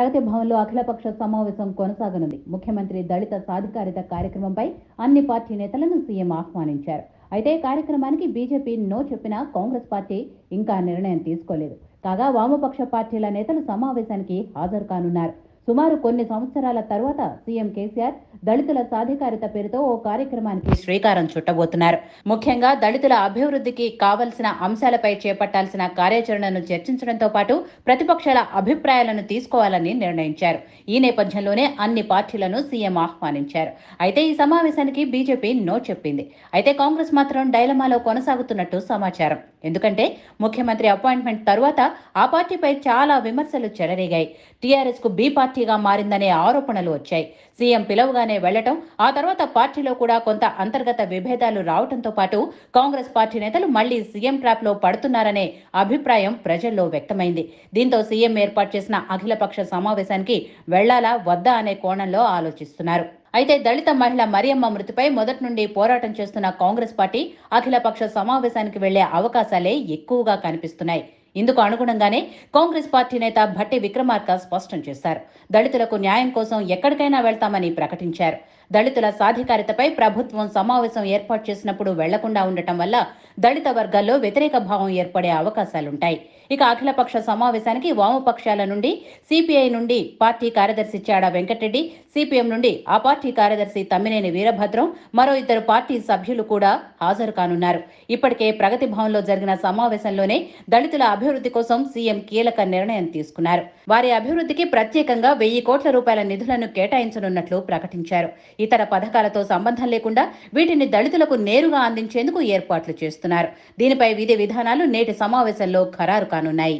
ప్రగతి భవన్లో అఖిలపక్ష సమావేశం కొనసాగనుంది ముఖ్యమంత్రి దళిత సాధికారిత కార్యక్రమంపై అన్ని పార్టీ నేతలను సీఎం ఆహ్వానించారు అయితే కార్యక్రమానికి బీజేపీ నో చెప్పినా కాంగ్రెస్ పార్టీ ఇంకా నిర్ణయం తీసుకోలేదు కాగా వామపక్ష పార్టీల నేతలు సమావేశానికి హాజరు కానున్నారు సుమారు కొన్ని సంవత్సరాల తర్వాత సీఎం కేసీఆర్ దళితుల సాధికారిత పేరుతో ఓ కార్యక్రమానికి శ్రీకారం చుట్టబోతున్నారు ముఖ్యంగా దళితుల అభివృద్ధికి కావలసిన అంశాలపై చేపట్టాల్సిన కార్యాచరణను చర్చించడంతో పాటు ప్రతిపక్షాల అభిప్రాయాలను తీసుకోవాలని నిర్ణయించారు ఈ నేపథ్యంలోనే అన్ని పార్టీలను సీఎం ఆహ్వానించారు అయితే ఈ సమావేశానికి బీజేపీ నో చెప్పింది అయితే కాంగ్రెస్ మాత్రం డైలమాలో కొనసాగుతున్నట్టు సమాచారం ఎందుకంటే ముఖ్యమంత్రి అపాయింట్మెంట్ తర్వాత ఆ పార్టీపై చాలా విమర్శలు చెలరేగాయి టీఆర్ఎస్ కు బి పార్టీ పార్టీగా మారిందనే ఆరోపణలు వచ్చాయి సీఎం పిలవగానే వెళ్లటం ఆ తర్వాత పార్టీలో కూడా కొంత అంతర్గత విభేదాలు రావడంతో పాటు కాంగ్రెస్ పార్టీ నేతలు మళ్లీ సీఎం ట్రాప్ లో పడుతున్నారనే అభిప్రాయం ప్రజల్లో వ్యక్తమైంది దీంతో సీఎం ఏర్పాటు చేసిన అఖిలపక్ష సమావేశానికి వెళ్లాలా వద్దా అనే కోణంలో ఆలోచిస్తున్నారు అయితే దళిత మహిళ మరియమ్మ మృతిపై మొదటి నుండి పోరాటం చేస్తున్న కాంగ్రెస్ పార్టీ అఖిలపక్ష సమావేశానికి వెళ్లే అవకాశాలే ఎక్కువగా కనిపిస్తున్నాయి ఇందుకు అనుగుణంగానే కాంగ్రెస్ పార్టీ నేత భట్టి విక్రమార్క స్పష్టం చేశారు దళితులకు న్యాయం కోసం ఎక్కడికైనా వెళ్తామని ప్రకటించారు దళితుల సాధికారితపై ప్రభుత్వం సమావేశం ఏర్పాటు చేసినప్పుడు వెళ్లకుండా ఉండటం వల్ల దళిత వర్గాల్లో వ్యతిరేక భావం ఏర్పడే అవకాశాలుంటాయి ఇక అఖిలపక్ష సమావేశానికి వామపక్షాల నుండి సిపిఐ నుండి పార్టీ కార్యదర్శి చాడ వెంకటరెడ్డి సిపిఎం నుండి ఆ పార్టీ కార్యదర్శి తమ్మినేని వీరభద్రం మరో ఇద్దరు పార్టీ సభ్యులు కూడా హాజరు కానున్నారు ఇప్పటికే ప్రగతి భవన్లో జరిగిన సమావేశంలోనే దళితుల అభివృద్ధి కోసం సీఎం కీలక నిర్ణయం తీసుకున్నారు వారి అభివృద్ధికి ప్రత్యేకంగా వెయ్యి కోట్ల రూపాయల నిధులను కేటాయించనున్నట్లు ప్రకటించారు ఇతర పథకాలతో సంబంధం లేకుండా వీటిని దళితులకు నేరుగా అందించేందుకు ఏర్పాట్లు చేస్తున్నారు దీనిపై విధి విధానాలు నేటి సమావేశంలో ఖరారు కానున్నాయి